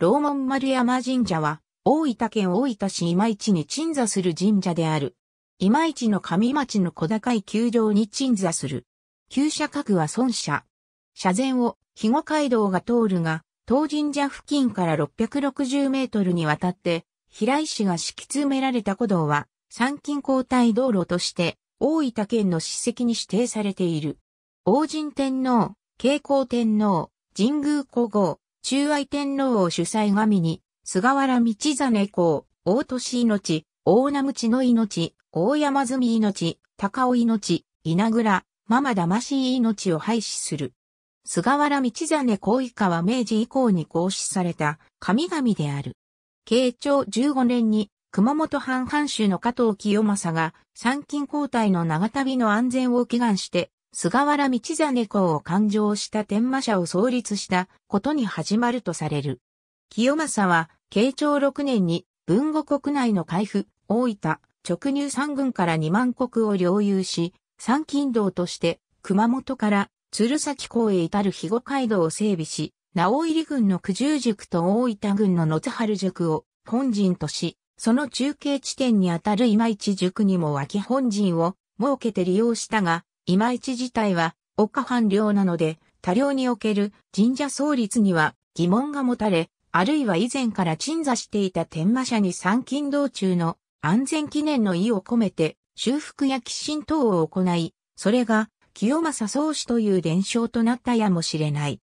楼門丸山神社は、大分県大分市今市に鎮座する神社である。今市の上町の小高い丘陵に鎮座する。旧社格は孫社。社前を、肥後街道が通るが、当神社付近から660メートルにわたって、平井市が敷き詰められた古道は、参勤交代道路として、大分県の史跡に指定されている。王神天皇、慶光天皇、神宮皇后、中愛天皇を主催神に、菅原道真公、大年命、大名口の命、大山積命、高尾命、稲倉、ママ魂命を廃止する。菅原道真公以下は明治以降に行使された神々である。慶長15年に熊本藩藩主の加藤清正が参勤交代の長旅の安全を祈願して菅原道真公を勘定した天魔社を創立したことに始まるとされる。清正は、慶長6年に、文後国内の海部、大分、直入三軍から二万国を領有し、三勤道として、熊本から鶴崎港へ至る肥後街道を整備し、直入軍の九十塾と大分軍の野津春塾を本陣とし、その中継地点にあたる今市塾にも脇本陣を設けて利用したが、今市自体は、岡藩領なので、多領における神社創立には疑問が持たれ、あるいは以前から鎮座していた天馬社に参勤道中の安全記念の意を込めて、修復や寄進等を行い、それが清正宗師という伝承となったやもしれない。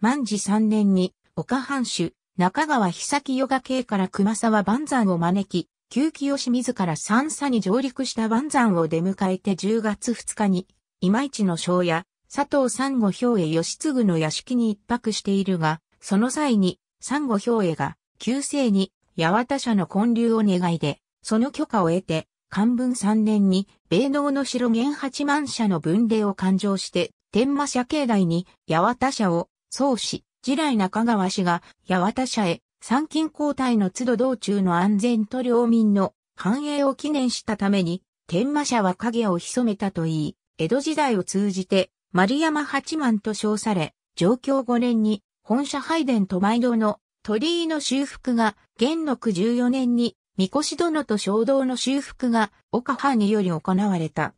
万治三年に、岡藩主、中川久ヨガ系から熊沢万山を招き、旧清自ら三佐に上陸した万山を出迎えて10月2日に、今市の庄や佐藤三五兵衛義継の屋敷に一泊しているが、その際に三五兵衛が旧姓に八幡社の建立を願いで、その許可を得て、漢文3年に米農の城源八万社の分霊を勘定して、天馬社境内に八幡社を創始、次来中川氏が八幡社へ参勤交代の都度道中の安全と領民の繁栄を記念したために、天馬社は影を潜めたといい、江戸時代を通じて、丸山八幡と称され、上京5年に、本社拝殿と毎堂の鳥居の修復が、元禄14年に、三越殿と衝動の修復が、岡藩により行われた。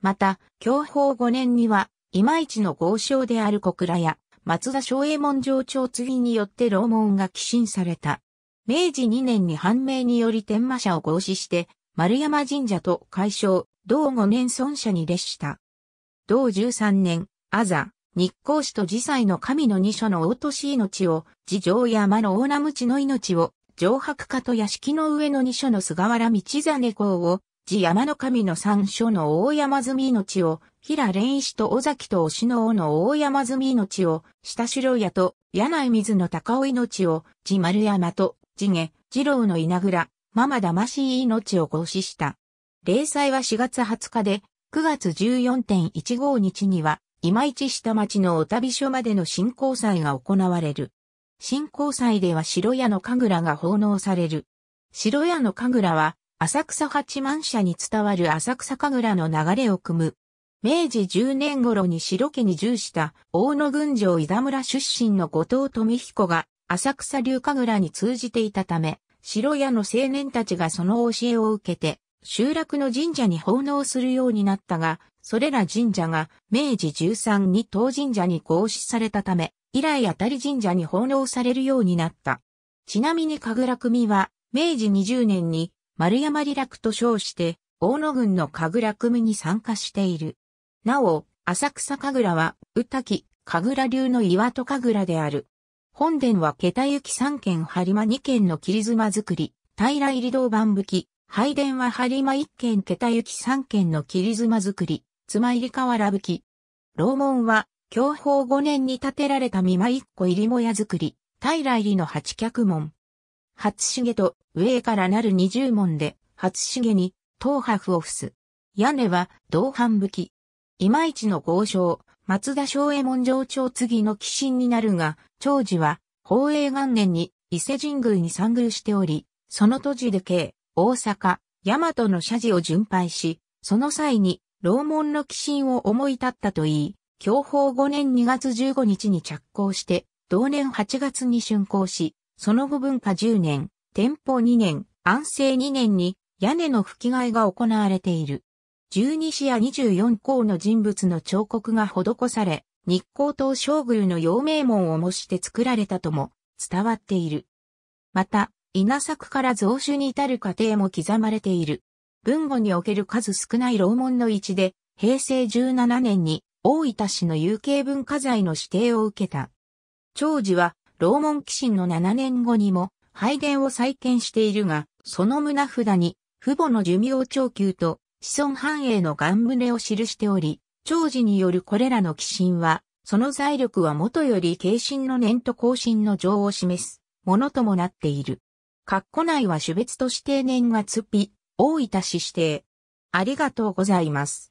また、享保5年には、今市の豪商である小倉や、松田松右衛門上長次によって楼門が寄進された。明治2年に判明により天馬社を合祀して、丸山神社と改称、同5年尊者に列した。同13年、あざ、日光氏と自祭の神の二所の落とし命を、地上山の大名無知の命を、城白家と屋敷の上の二所の菅原道真公を、地山の神の三所の大山積命を、平蓮石と尾崎と押の尾の大山積命を、下城屋と柳井水の高尾命を、地丸山と地下、次郎の稲倉、ママ魂命を合死した。零細は4月20日で、9月14.15日には、今市下町のお旅所までの新興祭が行われる。新興祭では城屋の神楽が奉納される。城屋の神楽は、浅草八幡社に伝わる浅草神楽の流れを組む。明治10年頃に白家に従した大野郡上井田村出身の後藤富彦が浅草流神楽に通じていたため、城屋の青年たちがその教えを受けて、集落の神社に奉納するようになったが、それら神社が明治13に当神社に合祀されたため、以来当たり神社に奉納されるようになった。ちなみに神楽組は、明治20年に丸山理楽と称して、大野郡の神楽組に参加している。なお、浅草神楽は、宇滝、神楽流の岩戸神楽である。本殿は桁行き3軒張間2軒の切妻作り、平入道番吹き、拝殿は播磨一軒桁行き三軒の切妻造り、妻入り瓦吹き。楼門は、享保五年に建てられた三間一個入りもや造り、平入りの八脚門。初重と上からなる二重門で、初重に、東波を伏す。屋根は、銅半吹き。今市の豪商、松田松右衛門上長次の寄進になるが、長寿は、宝永元年に伊勢神宮に参宮しており、その土地で計大阪、大和の社寺を巡拝し、その際に、楼門の寄進を思い立ったといい、享保5年2月15日に着工して、同年8月に竣工し、その後文化10年、天保2年、安政2年に屋根の吹き替えが行われている。12市や24校の人物の彫刻が施され、日光島将宮の陽明門を模して作られたとも伝わっている。また、稲作から増収に至る過程も刻まれている。文語における数少ない楼門の位置で、平成17年に大分市の有形文化財の指定を受けた。長寿は、楼門寄進の7年後にも、拝殿を再建しているが、その胸札に、父母の寿命長久と子孫繁栄の願旨を記しており、長寿によるこれらの寄進は、その財力はもとより軽心の念と更進の情を示すものともなっている。括弧内は種別として年月日、大分市指定。ありがとうございます。